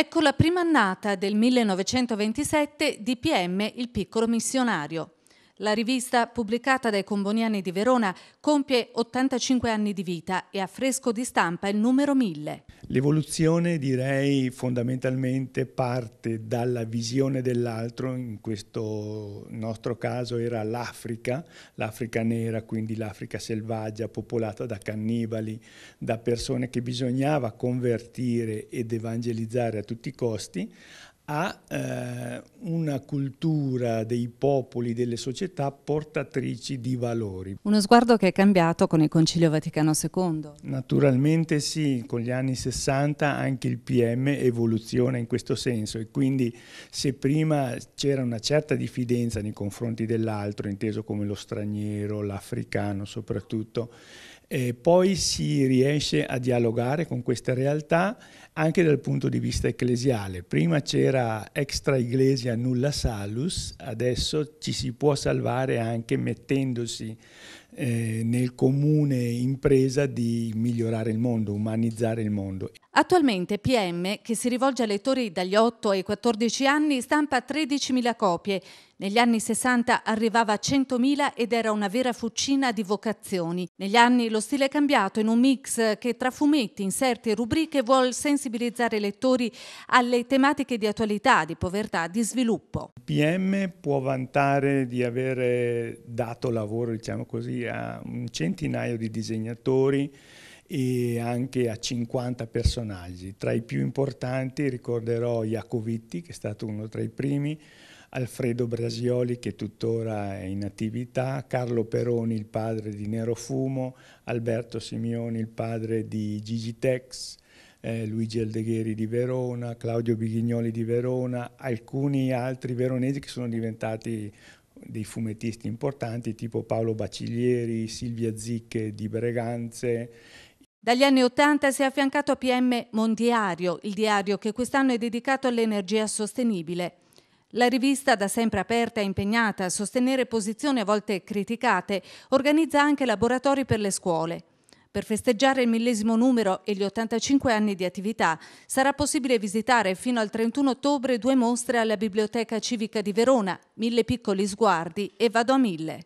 Ecco la prima annata del 1927 di PM Il piccolo missionario. La rivista, pubblicata dai Comboniani di Verona, compie 85 anni di vita e a fresco di stampa il numero 1000. L'evoluzione, direi, fondamentalmente parte dalla visione dell'altro, in questo nostro caso era l'Africa, l'Africa nera, quindi l'Africa selvaggia, popolata da cannibali, da persone che bisognava convertire ed evangelizzare a tutti i costi, a eh, una cultura dei popoli, delle società portatrici di valori. Uno sguardo che è cambiato con il Concilio Vaticano II. Naturalmente sì, con gli anni 60 anche il PM evoluziona in questo senso e quindi se prima c'era una certa diffidenza nei confronti dell'altro, inteso come lo straniero, l'africano soprattutto, e poi si riesce a dialogare con queste realtà anche dal punto di vista ecclesiale. Prima c'era extra iglesia nulla salus, adesso ci si può salvare anche mettendosi eh, nel comune impresa di migliorare il mondo, umanizzare il mondo. Attualmente PM, che si rivolge a lettori dagli 8 ai 14 anni, stampa 13.000 copie. Negli anni 60 arrivava a 100.000 ed era una vera fucina di vocazioni. Negli anni lo stile è cambiato in un mix che tra fumetti, inserti e rubriche vuole sensibilizzare i lettori alle tematiche di attualità, di povertà, di sviluppo. PM può vantare di avere dato lavoro, diciamo così, a un centinaio di disegnatori e anche a 50 personaggi. Tra i più importanti ricorderò Iacovitti, che è stato uno tra i primi, Alfredo Brasioli che tuttora è in attività, Carlo Peroni il padre di Nero Fumo, Alberto Simeoni, il padre di Gigi Tex, eh, Luigi Aldegheri di Verona, Claudio Bighignoli di Verona, alcuni altri veronesi che sono diventati dei fumettisti importanti tipo Paolo Baciglieri, Silvia Zicche di Breganze dagli anni Ottanta si è affiancato a PM Mondiario, il diario che quest'anno è dedicato all'energia sostenibile. La rivista, da sempre aperta e impegnata a sostenere posizioni a volte criticate, organizza anche laboratori per le scuole. Per festeggiare il millesimo numero e gli 85 anni di attività sarà possibile visitare fino al 31 ottobre due mostre alla Biblioteca Civica di Verona, Mille piccoli sguardi e Vado a mille.